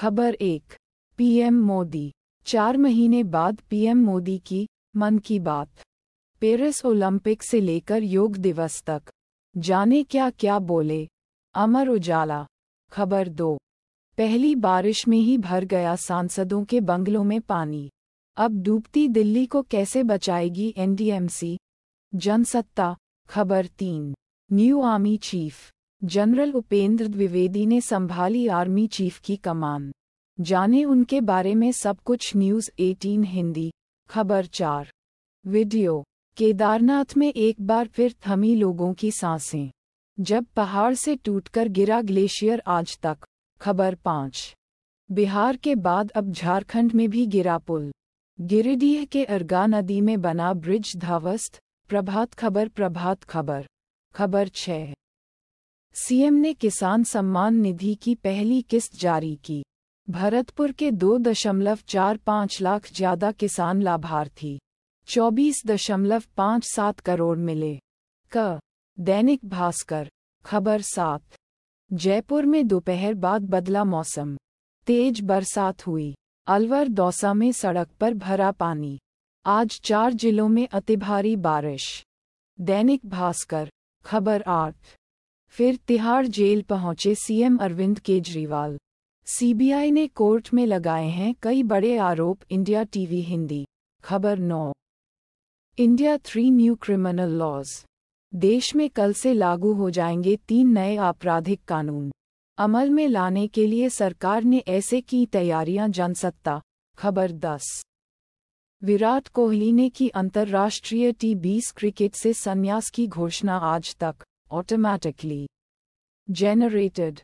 खबर एक पीएम मोदी चार महीने बाद पीएम मोदी की मन की बात पेरिस ओलंपिक से लेकर योग दिवस तक जाने क्या क्या बोले अमर उजाला खबर दो पहली बारिश में ही भर गया सांसदों के बंगलों में पानी अब डूबती दिल्ली को कैसे बचाएगी एनडीएमसी जनसत्ता खबर तीन new army chief general Upendra Dwivedi ने संभाली आर्मी चीफ की कमान जाने उनके बारे में सब कुछ न्यूज़ 18 हिंदी खबर चार वीडियो केदारनाथ में एक बार फिर थमी लोगों की सांसें जब पहाड़ से टूटकर गिरा ग्लेशियर आज तक खबर पाँच बिहार के बाद अब झारखंड में भी गिरा पुल गिरिडीह के अरगा नदी में बना ब्रिज धावस्त प्रभात खबर प्रभात खबर खबर छः सीएम ने किसान सम्मान निधि की पहली किस्त जारी की भरतपुर के दो दशमलव चार पाँच लाख ज्यादा किसान लाभार्थी चौबीस दशमलव पाँच सात करोड़ मिले क दैनिक भास्कर खबर सात जयपुर में दोपहर बाद बदला मौसम तेज बरसात हुई अलवर दौसा में सड़क पर भरा पानी आज चार जिलों में अतिभारी बारिश दैनिक भास्कर खबर आठ फिर तिहाड़ जेल पहुंचे सीएम अरविंद केजरीवाल सीबीआई ने कोर्ट में लगाए हैं कई बड़े आरोप इंडिया टीवी हिंदी खबर नौ India three new criminal laws देश में कल से लागू हो जाएंगे तीन नए आपराधिक कानून अमल में लाने के लिए सरकार ने ऐसे की तैयारियां जनसत्ता खबर दस विराट कोहली ने की अंतर्राष्ट्रीय टी बीस क्रिकेट से संन्यास की घोषणा आज तक automatically generated